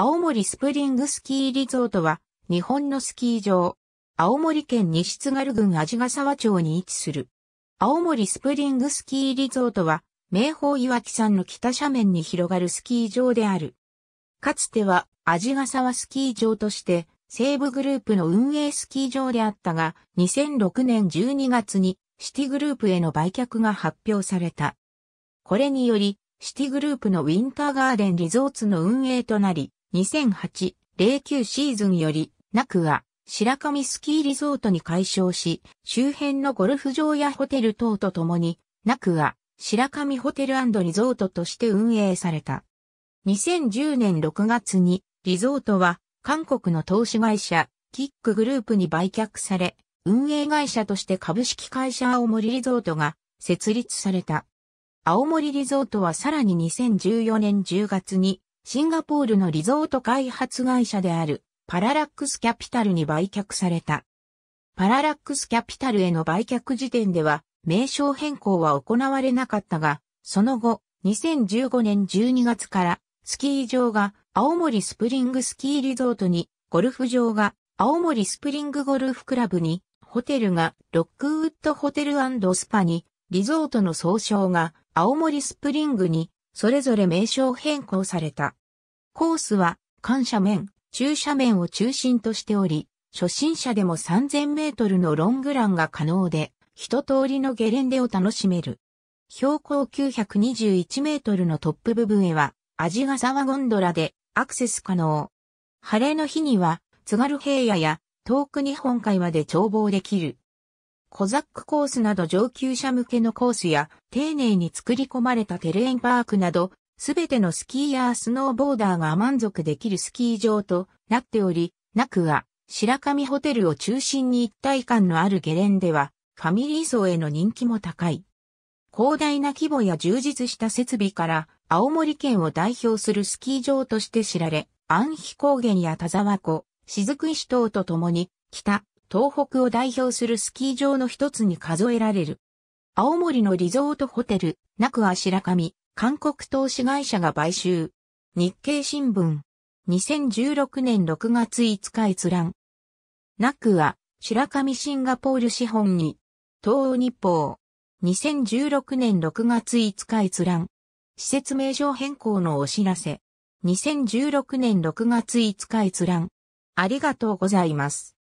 青森スプリングスキーリゾートは、日本のスキー場。青森県西津軽郡味ヶ沢町に位置する。青森スプリングスキーリゾートは、名峰岩木山の北斜面に広がるスキー場である。かつては、味ヶ沢スキー場として、西部グループの運営スキー場であったが、2006年12月に、シティグループへの売却が発表された。これにより、シティグループのウィンターガーデンリゾーツの運営となり、2008-09シーズンより、ナクは白神スキーリゾートに改称し、周辺のゴルフ場やホテル等とともに、ナクは白神ホテルリゾートとして運営された。2010年6月に、リゾートは韓国の投資会社、キックグループに売却され、運営会社として株式会社青森リゾートが設立された。青森リゾートはさらに2014年10月にシンガポールのリゾート開発会社であるパララックスキャピタルに売却された。パララックスキャピタルへの売却時点では名称変更は行われなかったが、その後、2015年12月からスキー場が青森スプリングスキーリゾートに、ゴルフ場が青森スプリングゴルフクラブに、ホテルがロックウッドホテルスパに、リゾートの総称が青森スプリングにそれぞれ名称変更された。コースは、感斜面、駐斜面を中心としており、初心者でも3000メートルのロングランが可能で、一通りのゲレンデを楽しめる。標高921メートルのトップ部分へは、味ヶ沢ゴンドラでアクセス可能。晴れの日には、津軽平野や遠く日本海まで眺望できるコザックコースなど上級者向けのコースや、丁寧に作り込まれたテレインパークなど、すべてのスキーヤースノーボーダーが満足できるスキー場となっており、なくは、白神ホテルを中心に一体感のあるゲレンデは、ファミリー層への人気も高い。広大な規模や充実した設備から、青森県を代表するスキー場として知られ、安比高原や田沢湖、雫石島とともに、北、東北を代表するスキー場の一つに数えられる。青森のリゾートホテル、なくア白神、韓国投資会社が買収。日経新聞。2016年6月5日閲覧。なくは、白神シンガポール資本に、東欧日報。2016年6月5日閲覧。施設名称変更のお知らせ。2016年6月5日閲覧。ありがとうございます。